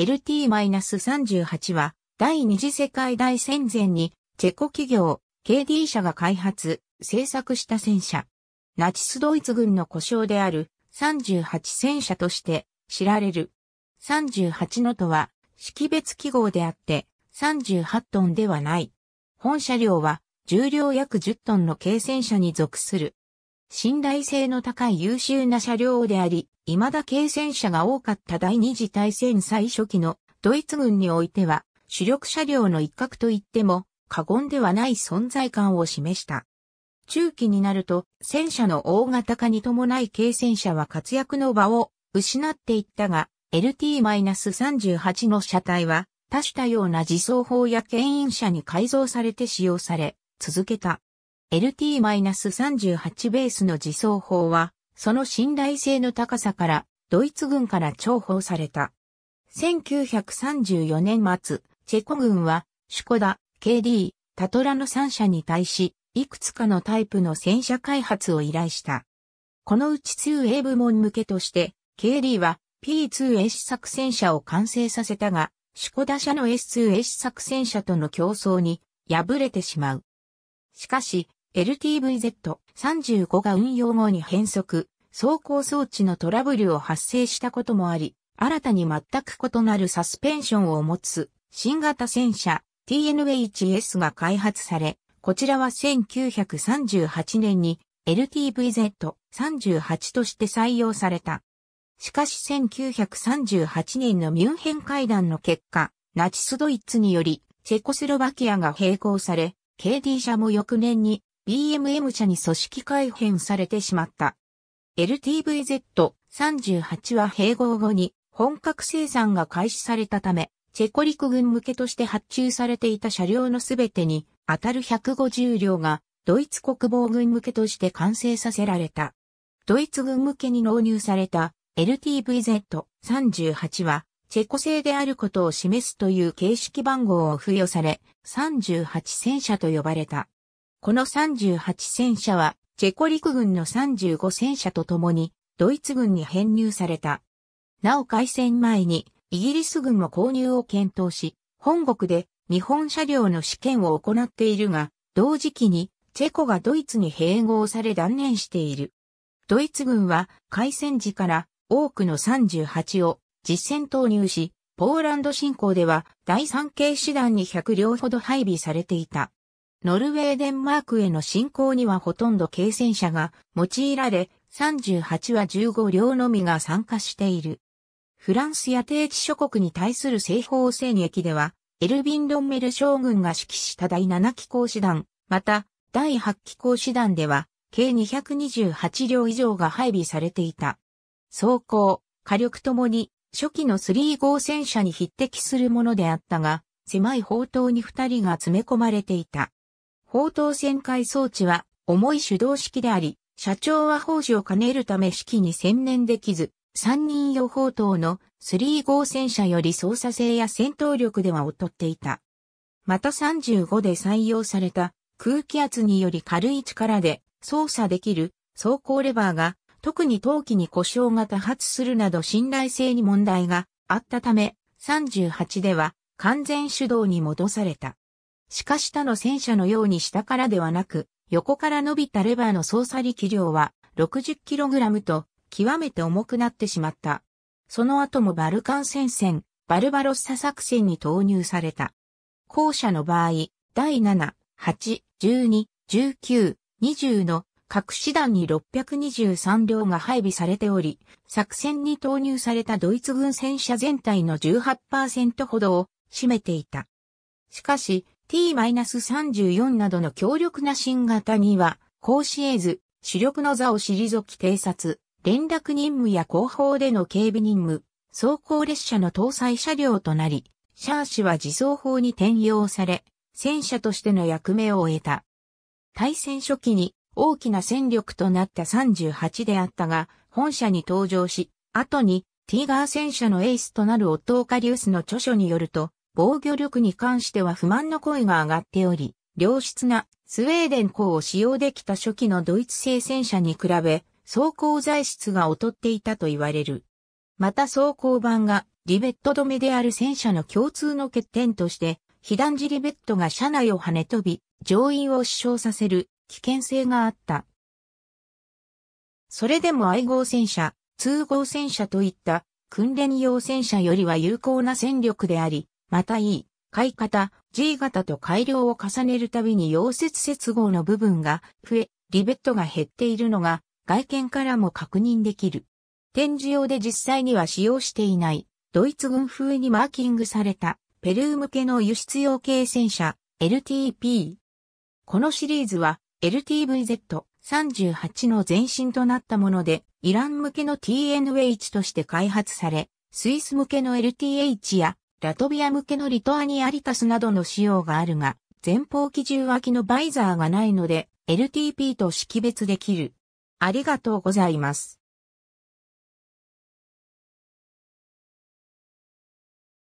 LT-38 は第二次世界大戦前にチェコ企業 KD 社が開発、製作した戦車。ナチスドイツ軍の故障である38戦車として知られる。38のとは識別記号であって38トンではない。本車両は重量約10トンの軽戦車に属する。信頼性の高い優秀な車両であり、未だ軽戦車が多かった第二次大戦最初期のドイツ軍においては主力車両の一角といっても過言ではない存在感を示した。中期になると戦車の大型化に伴い軽戦車は活躍の場を失っていったが LT-38 の車体は多種多様な自走砲や牽引車に改造されて使用され続けた。LT-38 ベースの自走砲はその信頼性の高さから、ドイツ軍から重宝された。1934年末、チェコ軍は、シュコダ、KD、タトラの3社に対し、いくつかのタイプの戦車開発を依頼した。このうち 2A 部門向けとして、KD は P2S 作戦車を完成させたが、シュコダ社の S2S 作戦車との競争に敗れてしまう。しかし、LTVZ35 が運用後に変速、走行装置のトラブルを発生したこともあり、新たに全く異なるサスペンションを持つ新型戦車 TNHS が開発され、こちらは1938年に LTVZ38 として採用された。しかし1938年のミュンヘン会談の結果、ナチスドイツによりチェコスロバキアが並行され、KD 社も翌年に BMM 社に組織改変されてしまった。LTVZ38 は併合後に本格生産が開始されたため、チェコ陸軍向けとして発注されていた車両のすべてに当たる150両がドイツ国防軍向けとして完成させられた。ドイツ軍向けに納入された LTVZ38 はチェコ製であることを示すという形式番号を付与され、38戦車と呼ばれた。この38戦車は、チェコ陸軍の35戦車と共に、ドイツ軍に編入された。なお開戦前に、イギリス軍も購入を検討し、本国で日本車両の試験を行っているが、同時期にチェコがドイツに併合され断念している。ドイツ軍は開戦時から多くの38を実戦投入し、ポーランド侵攻では第3系師団に100両ほど配備されていた。ノルウェーデンマークへの侵攻にはほとんど軽戦車が用いられ、38は15両のみが参加している。フランスや定期諸国に対する西方戦役では、エルビン・ロンメル将軍が指揮した第7機構師団、また、第8機構師団では、計228両以上が配備されていた。装甲、火力ともに、初期の3号戦車に匹敵するものであったが、狭い砲塔に2人が詰め込まれていた。砲塔旋回装置は重い手動式であり、社長は工事を兼ねるため式に専念できず、三人用砲塔の3号戦車より操作性や戦闘力では劣っていた。また35で採用された空気圧により軽い力で操作できる走行レバーが特に陶器に故障が多発するなど信頼性に問題があったため38では完全手動に戻された。しかし他の戦車のように下からではなく、横から伸びたレバーの操作力量は 60kg と極めて重くなってしまった。その後もバルカン戦線、バルバロッサ作戦に投入された。後者の場合、第7、8、12、19、20の各師団に623両が配備されており、作戦に投入されたドイツ軍戦車全体の18%ほどを占めていた。しかし、T-34 などの強力な新型には、甲子絵図、主力の座を退き偵察、連絡任務や後方での警備任務、走行列車の搭載車両となり、シャー氏は自走砲に転用され、戦車としての役目を終えた。対戦初期に大きな戦力となった38であったが、本社に登場し、後にティーガー戦車のエースとなるオットーカリウスの著書によると、防御力に関しては不満の声が上がっており、良質なスウェーデン港を使用できた初期のドイツ製戦車に比べ、装甲材質が劣っていたと言われる。また装甲板がリベット止めである戦車の共通の欠点として、被弾時リベットが車内を跳ね飛び、乗員を死傷させる危険性があった。それでも愛号戦車、通号戦車といった訓練用戦車よりは有効な戦力であり、また E、買い方、G 型と改良を重ねるたびに溶接接合の部分が増え、リベットが減っているのが外見からも確認できる。展示用で実際には使用していない、ドイツ軍風にマーキングされた、ペルー向けの輸出用系戦車、LTP。このシリーズは、LTVZ38 の前身となったもので、イラン向けの TNH として開発され、スイス向けの LTH やラトビア向けのリトアニアリタスなどの仕様があるが、前方機銃脇のバイザーがないので、LTP と識別できる。ありがとうございます。